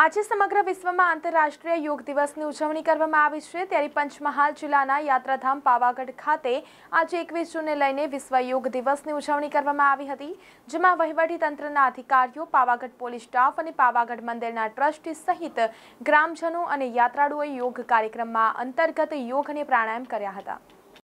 આજે સમગ્ર વિશ્વમાં આંતરરાષ્ટ્રીય યોગ દિવસની ઉજવણી કરવામાં આવી છે ત્યારે પંચમહાલ જિલ્લાના યાત્રાધામ પાવાગઢ ખાતે આજે એકવીસ જૂનને લઈને વિશ્વ યોગ દિવસની ઉજવણી કરવામાં આવી હતી જેમાં વહીવટીતંત્રના અધિકારીઓ પાવાગઢ પોલીસ સ્ટાફ અને પાવાગઢ મંદિરના ટ્રસ્ટી સહિત ગ્રામજનો અને યાત્રાળુઓએ યોગ કાર્યક્રમમાં અંતર્ગત યોગ અને પ્રાણાયામ કર્યા હતા